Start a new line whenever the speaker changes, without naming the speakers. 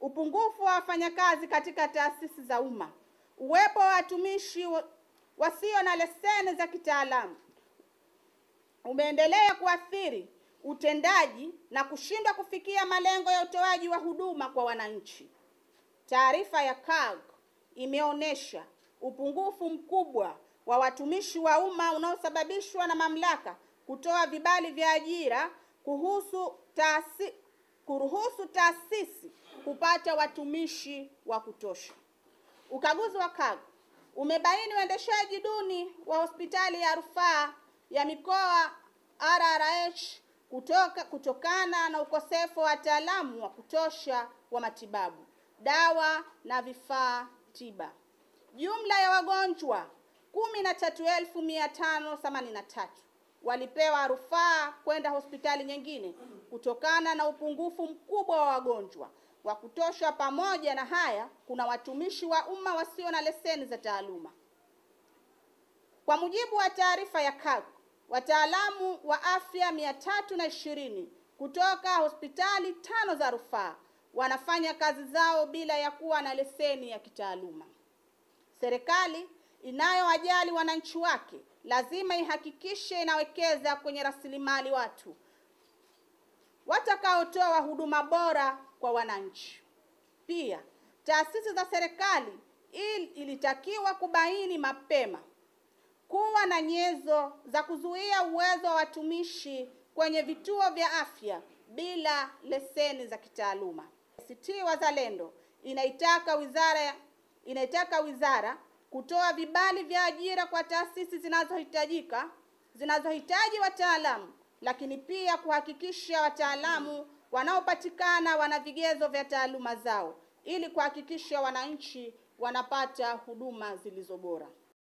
upungufu wa wafanyakazi katika taasisi za umma, uwepo wa watumishi wasio na leseni za kitaalamu umeendelea kuathiri utendaji na kushindwa kufikia malengo ya utoaji wa huduma kwa wananchi. Taarifa ya CAG imeonyesha upungufu mkubwa wa watumishi wa umma unaosababishwa na mamlaka kutoa vibali vya ajira kuhusu taasi, kuruhusu taasisi kupata watumishi wa kutosha. Ukaguzi wa CAG umebaini uendeshaji duni wa hospitali ya rufaa ya mikoa RRH kutoka, kutokana na ukosefu wa wataalamu wa kutosha wa matibabu, dawa na vifaa tiba. Jumla ya wagonjwa 13,583 walipewa rufaa kwenda hospitali nyingine kutokana na upungufu mkubwa wa wagonjwa. Wa kutosha. Pamoja na haya, kuna watumishi wa umma wasio na leseni za taaluma. Kwa mujibu wa taarifa ya CAG, wataalamu wa afya 320 kutoka hospitali tano za rufaa wanafanya kazi zao bila ya kuwa na leseni ya kitaaluma. Serikali inayowajali wananchi wake lazima ihakikishe inawekeza kwenye rasilimali watu watakaotoa huduma bora kwa wananchi. Pia taasisi za serikali ilitakiwa kubaini mapema kuwa na nyenzo za kuzuia uwezo wa watumishi kwenye vituo vya afya bila leseni za kitaaluma. ACT Wazalendo inaitaka wizara inaitaka wizara kutoa vibali vya ajira kwa taasisi zinazohitajika zinazohitaji wataalamu, lakini pia kuhakikisha wataalamu wanaopatikana wana vigezo vya taaluma zao ili kuhakikisha wananchi wanapata huduma zilizo bora.